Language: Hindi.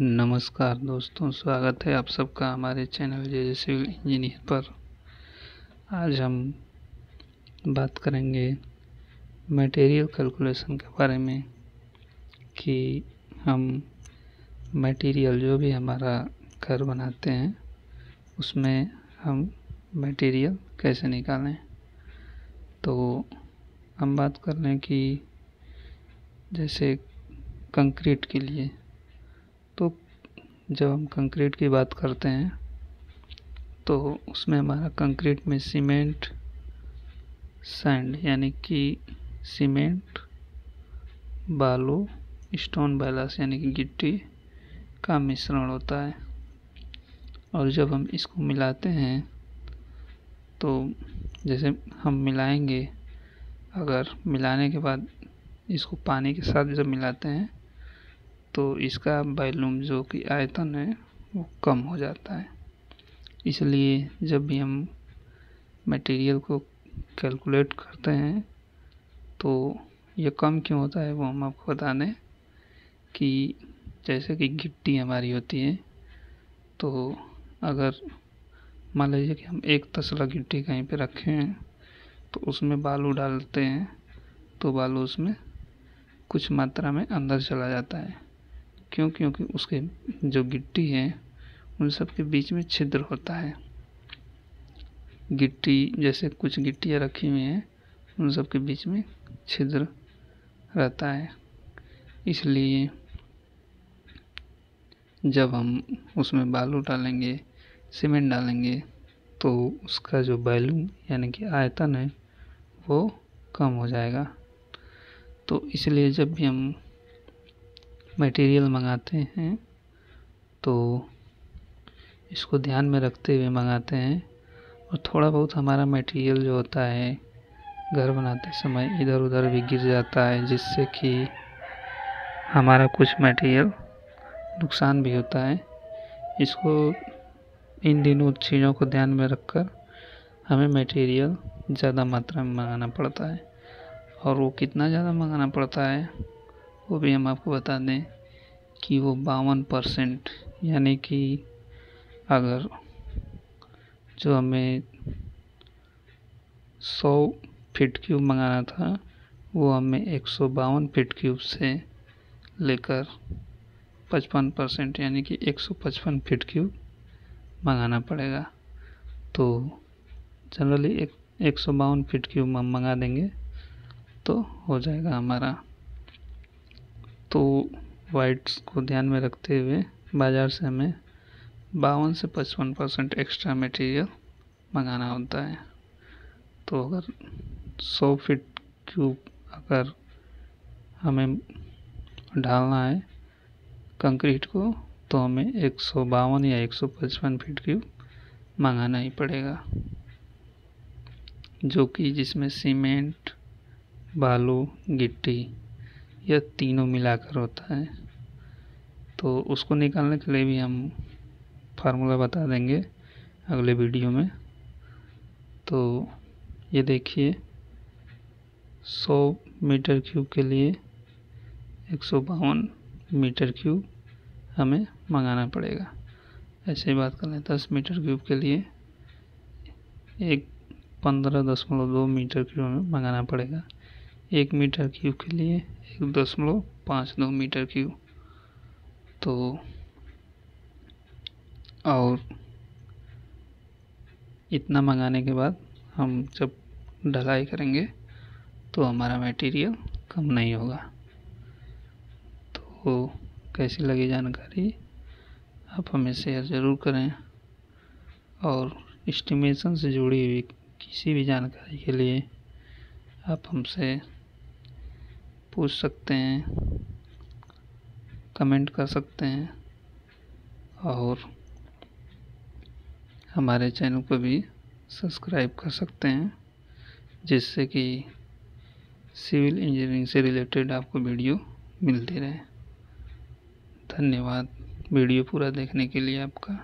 नमस्कार दोस्तों स्वागत है आप सबका हमारे चैनल जे सिविल इंजीनियर पर आज हम बात करेंगे मटेरियल कैलकुलेशन के बारे में कि हम मटेरियल जो भी हमारा घर बनाते हैं उसमें हम मटेरियल कैसे निकालें तो हम बात कर रहे हैं कि जैसे कंक्रीट के लिए तो जब हम कंक्रीट की बात करते हैं तो उसमें हमारा कंक्रीट में सीमेंट सैंड यानी कि सीमेंट बालू स्टोन बैलास यानी कि गिट्टी का मिश्रण होता है और जब हम इसको मिलाते हैं तो जैसे हम मिलाएंगे अगर मिलाने के बाद इसको पानी के साथ जब मिलाते हैं तो इसका वैल्यूम जो कि आयतन है वो कम हो जाता है इसलिए जब भी हम मटेरियल को कैलकुलेट करते हैं तो ये कम क्यों होता है वो हम आपको बता दें कि जैसे कि गिट्टी हमारी होती है तो अगर मान लीजिए कि हम एक तसला गिट्टी कहीं पे रखे हैं तो उसमें बालू डालते हैं तो बालू उसमें कुछ मात्रा में अंदर चला जाता है क्यों क्योंकि उसके जो गिट्टी है उन सब के बीच में छिद्र होता है गिट्टी जैसे कुछ गिट्टियाँ रखी हुई हैं उन सब के बीच में छिद्र रहता है इसलिए जब हम उसमें बालू डालेंगे सीमेंट डालेंगे तो उसका जो बैलू यानी कि आयतन है वो कम हो जाएगा तो इसलिए जब भी हम मटेरियल मंगाते हैं तो इसको ध्यान में रखते हुए मंगाते हैं और थोड़ा बहुत हमारा मटेरियल जो होता है घर बनाते समय इधर उधर भी गिर जाता है जिससे कि हमारा कुछ मटेरियल नुकसान भी होता है इसको इन दिनों चीज़ों को ध्यान में रखकर हमें मटेरियल ज़्यादा मात्रा में मंगाना पड़ता है और वो कितना ज़्यादा मंगाना पड़ता है वो भी हम आपको बता दें कि वो बावन परसेंट यानी कि अगर जो हमें सौ फिट क्यूब मंगाना था वो हमें एक सौ बावन फिट क्यूब से लेकर पचपन परसेंट यानी कि एक सौ पचपन फिट क्यूब मंगाना पड़ेगा तो जनरली एक एक सौ बावन फिट क्यूब हम मंगा देंगे तो हो जाएगा हमारा तो वाइट्स को ध्यान में रखते हुए बाज़ार से हमें बावन से पचपन परसेंट एक्स्ट्रा मटेरियल मंगाना होता है तो अगर सौ फिट क्यूब अगर हमें ढालना है कंक्रीट को तो हमें एक सौ बावन या एक सौ पचपन फिट क्यूब मंगाना ही पड़ेगा जो कि जिसमें सीमेंट बालू गिट्टी यह तीनों मिलाकर होता है तो उसको निकालने के लिए भी हम फार्मूला बता देंगे अगले वीडियो में तो ये देखिए 100 मीटर क्यूब के लिए एक मीटर क्यूब हमें मंगाना पड़ेगा ऐसे ही बात कर लें दस मीटर क्यूब के लिए एक पंद्रह दशमलव दो मीटर क्यूब हमें मंगाना पड़ेगा एक मीटर क्यूब के लिए एक दशमलव पाँच दो मीटर क्यूब तो और इतना मंगाने के बाद हम जब ढलाई करेंगे तो हमारा मटेरियल कम नहीं होगा तो कैसी लगी जानकारी आप हमें शेयर ज़रूर करें और इस्टीमेशन से जुड़ी हुई किसी भी जानकारी के लिए आप हमसे पूछ सकते हैं कमेंट कर सकते हैं और हमारे चैनल को भी सब्सक्राइब कर सकते हैं जिससे कि सिविल इंजीनियरिंग से रिलेटेड आपको वीडियो मिलती रहे धन्यवाद वीडियो पूरा देखने के लिए आपका